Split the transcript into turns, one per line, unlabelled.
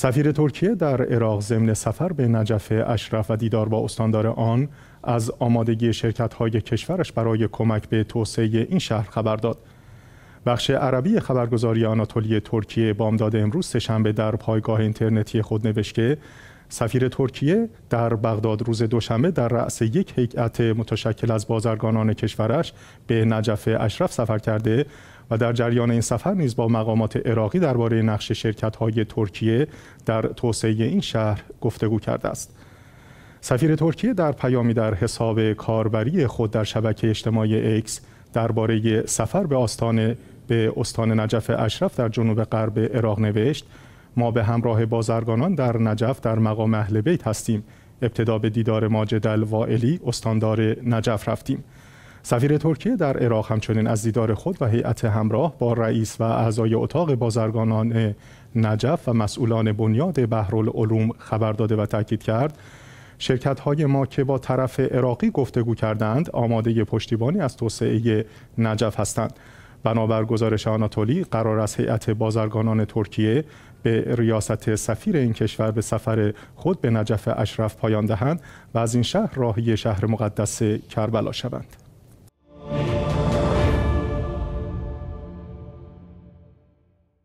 سفیر ترکیه در عراق ضمن سفر به نجف اشرف و دیدار با استاندار آن از آمادگی شرکت های کشورش برای کمک به توسعه این شهر خبر داد. بخش عربی خبرگزاری آناتولی ترکیه بامداد امروز سهشنبه در پایگاه اینترنتی خود نوشت که سفیر ترکیه در بغداد روز دوشنبه در رأس یک هیئت متشکل از بازرگانان کشورش به نجف اشرف سفر کرده و در جریان این سفر نیز با مقامات عراقی درباره نقش های ترکیه در توسعه این شهر گفتگو کرده است. سفیر ترکیه در پیامی در حساب کاربری خود در شبکه اجتماعی ایکس درباره سفر به آستانه به استان نجف اشرف در جنوب غرب عراق نوشت ما به همراه بازرگانان در نجف در مقام اهل بیت هستیم ابتدا به دیدار ماجد الوائلی استاندار نجف رفتیم سفیر ترکیه در عراق همچنین از دیدار خود و هیئت همراه با رئیس و اعضای اتاق بازرگانان نجف و مسئولان بنیاد بحرالعلوم خبر داده و تاکید کرد شرکت های ما که با طرف عراقی گفتگو کردند آماده پشتیبانی از توسعه نجف هستند بنابر گزارش آناتولی قرار است هیئت بازرگانان ترکیه به ریاست سفیر این کشور به سفر خود به نجف اشرف پایان دهند و از این شهر راهی شهر مقدس کربلا شوند